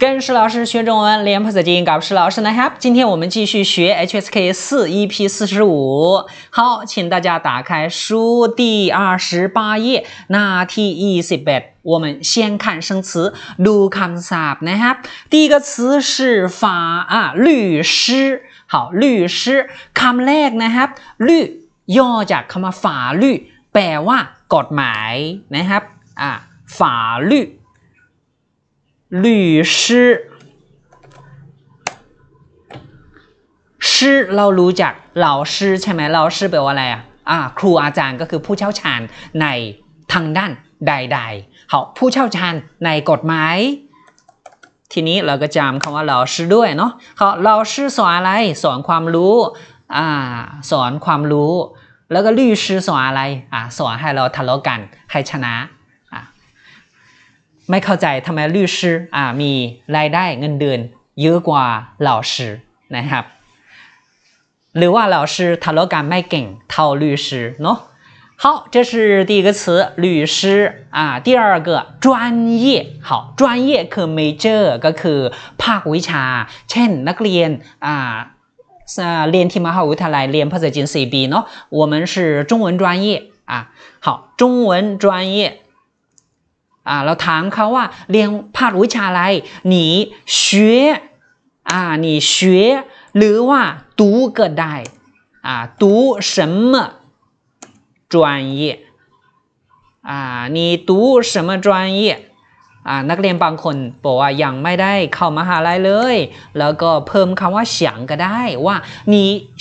跟石老师学中文，连破在听。搞石老师来 help。今天我们继续学 HSK 四 EP 四十五。好，请大家打开书第二十八页。那 T E C B。我们先看生词。Look up，来 help。第一个词是法啊，律师。好，律师。Come leg，来 help。律，要加 come 法律。百万，กฎหมาย，来 help。啊，法律。律师师เรารู้จัก老ล่า师ใช่ไหม老ล่า师แปลว่าอะไรอ่ะาครูอาจารย์ก็คือผู้เชี่ยวชาญในทางด้านใดๆเขาผู้เชี่ยวชาญในกฎหมายทีนี้เราก็จำคำว่า老ล่า师ด้วยเนาะเขา老ล่า师สอนอะไรสอนความรู้อ่าสอนความรู้แล้วก็律师สอนอะไรอ่าสอนให้เราทะเลาะกันให้ชนะไม่เข้าใจทำไม律师อ่ามีรายได้เงินเดือนเยอะกว่า老师นะครับหรือว่า老师ทะเลาะกันไม่เก่งเท่า律师เนาะ好，这是第一个词，律师啊。第二个专业，好，专业คือ major ก็คือภาควิชา เช่นนักเรียนอ่าเรียนที่มหาวิทยาลัยเรียนภาษาจีน4ีเนาะ我们是中文专业啊。好，中文专业อ่าเราถามเขาว่าเรียนภาควิชาอะไรหนีเชื้ออ่าหนีเชื้อหรือว่าดูก็ได้อ่าดู什么专业อ่า你读什么专业อ่านักเรียนบางคนบอกว่ายังไม่ได้เข้ามหาลัยเลย แล้วก็เพิ่มคำว่า想ก็ได้ ว่า你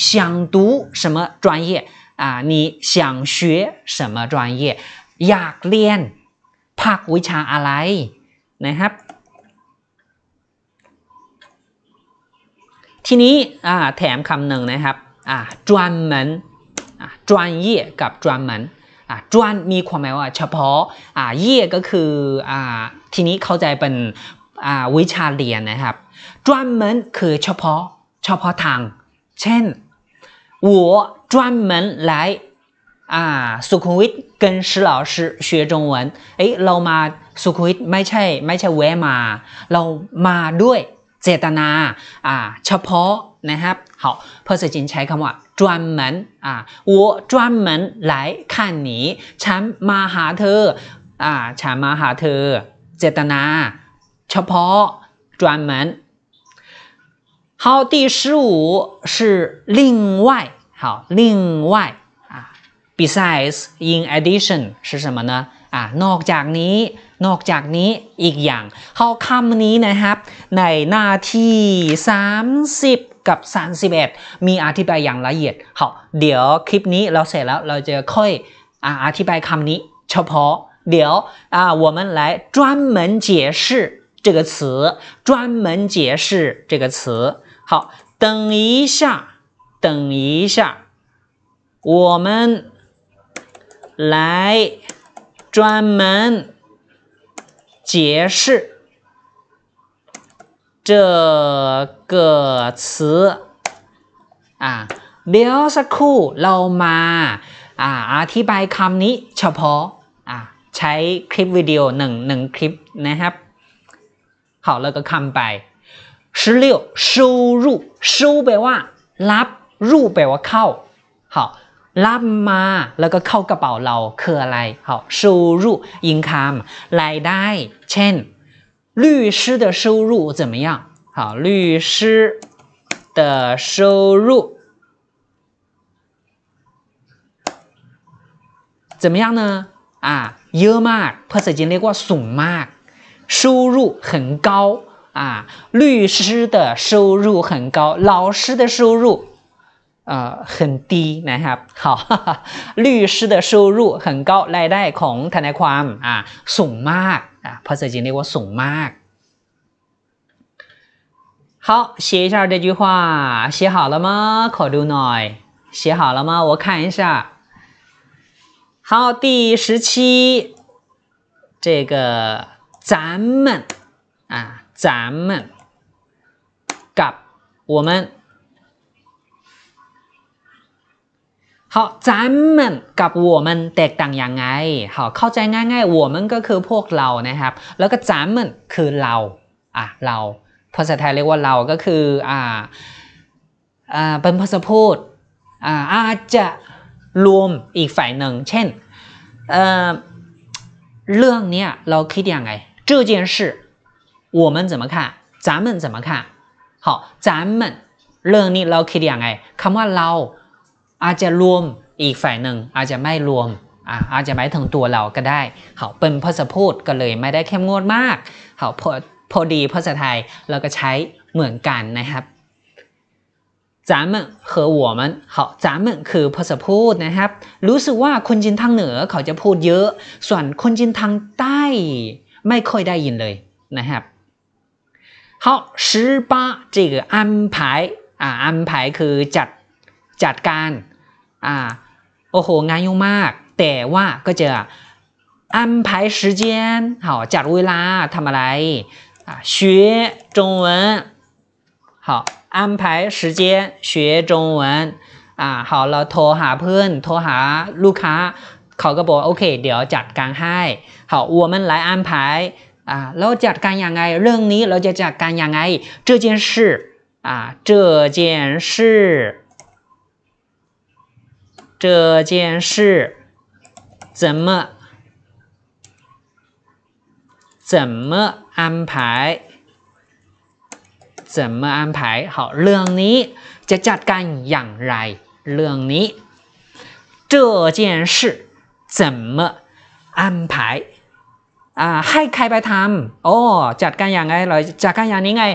想读什么专业อ่า你想学什么专业อยากเรียนภาควิชาอะไรนะครับทีนี้แถมคำหนึ่งนะครับจวนเหมือนจวนเย่กับจวนเหมือนจวนมีความหมายว่าเฉพาะเย่ก็คือทีนี้เข้าใจเป็นวิชาเรียนนะครับจวนเหมือนคือเฉพาะเฉพาะทาง เช่น我专门来อ่าสุขุมวิท跟石老师学中文เอ้ยเรามาสุขุมวิทไม่ใช่ไม่ใช่แวะมา เรามาด้วยเจตนาอ่าเฉพาะนะครับ好เพื่อจะจินใช้คำว่า专门อ่า我专门来看你ฉันมาหาเธออ่าฉันมาหาเธอเจตนาเฉพาะ专门好第十五是另外好另外 besides in addition 是什么呢อนอกจากนี้นอกจากนี้อีกอย่างเขาคำนี้นะครับ ในหน้าที่ 30 กับ31มีอธิบายอย่างละเอียดเดี๋ยวคลิปนี้เราเสร็จแล้วเราจะค่อยอธิบายคำนี้ เฉพาะ เดี๋ยวอ่า我们来专门解释这个词专门解释这个词好等一下等一下我们来专门解释这个词啊เดี๋ยวสักครู่เรามาอ่าอธิบายคำนี้เฉพาะอ่าใช้คลิปวิดีโอหนึ่งหนึ่งคลิปนะครับขอแล้วก็คำไป十六收入收แปลว่า รับรูแปลว่าเข้า好那嘛，那个靠个宝捞，可来好收入、income、来得，像律师的收入怎么样？好，律师的收入怎么样呢？啊，有嘛？拍摄经历过损嘛？收入很高啊！律师的收入很高，老师的收入。呃，很低，来一下，好，律师的收入很高，奈奈孔泰奈宽啊，颂玛啊，拍摄机里我颂玛，好，写一下这句话，写好了吗？考读奈，写好了吗？我看一下，好，第十七，这个咱们啊，咱们，嘎，我们。好咱们กับ我们แตกต่างยังไง好เข้าใจง่ายๆ我们ก็คือพวกเรานะครับ แล้วก็咱们คือเราอ่ะเราภาษาไทยเรียกว่าเราก็คืออ่าอ่าเป็นภาษาพูดอ่าอาจจะรวมอีกฝ่ายหนึ่ง เช่นเอ่อเรื่องนี้เราคิดยังไง这件事我们怎么看咱们怎么看好咱们เรื่องนี้เราคิดยังไงคำว่าเราอาจจะรวมอีกฝ่ายหนึ่งอาจจะไม่รวมอาจจะหมายถึงตัวเราก็ได้ เขาเป็นภาษาพูดก็เลยไม่ได้เข้มงวดมากเขาพอพอดีภาษาไทยเราก็ใช้เหมือนกันนะครับจามคือหัวมันเขาจามคือภาษาพูดนะครับ รู้สึกว่าคนจีนทางเหนือเขาจะพูดเยอะ ส่วนคนจีนทางใต้ไม่ค่อยได้ยินเลยนะครับเขาสิบแปด这个安排อ่า安排คือจัดจัดการออ่โ้โหงานยุ่งมาก。แต่ว่าก็จะอัน安排时ส好，จนจัดเวลาทำอะไร，อ่啊，学中文，好，安排时间学中文，啊，好了，拖哈碰，拖哈卢卡，考个博้ k เดี๋ยวจัดการให้，好，我们来安排，啊，เ้าจัดการยังไงเรื่องนี้เราจะจัดการยังไง这件事，啊，这件事。这件事怎么怎么安排？怎么安排好？เรื่องนี้จะจัดการอย่างไร？เรื่องนี้这件事怎么安排啊？ให้ใครไปทำ？哦，จัดการอย่างไง？来，จัดการอย่างนี้ไง？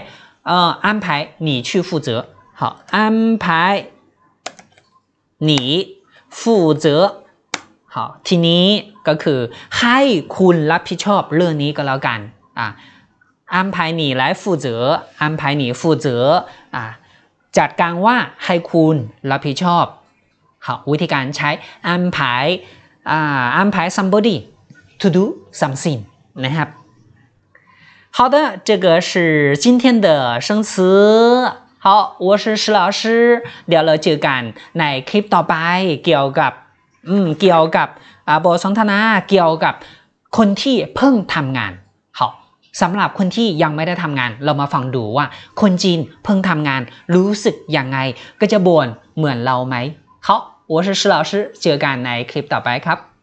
呃，安排你去负责。好，安排你。ฟูเจอ好ทีนี้ก็คือให้คุณรับผิดชอบเรื่องนี้ก็แล้วกันอ่ะ安排你来负责安排你负责อ่ะจัดการว่าให้คุณรับผิดชอบ好วิธีการใช้อัน排อ่า安排 somebody to do something นะครับ好的这个是今天的生词好，我是石老师，เดี๋ยวเราเจอกันในคลิปต่อไป เกี่ยวกับ อืม เกี่ยวกับอบทสนทนา เกี่ยวกับ คนที่เพิ่งทำงาน好สำหรับคนที่ยังไม่ได้ทำงาน เรามาฟังดูว่า คนจีนเพิ่งทำงาน รู้สึกยังไง ก็จะบ่นเหมือนเราไหมา我是石老师เจอกันในคลิปต่อไปครับ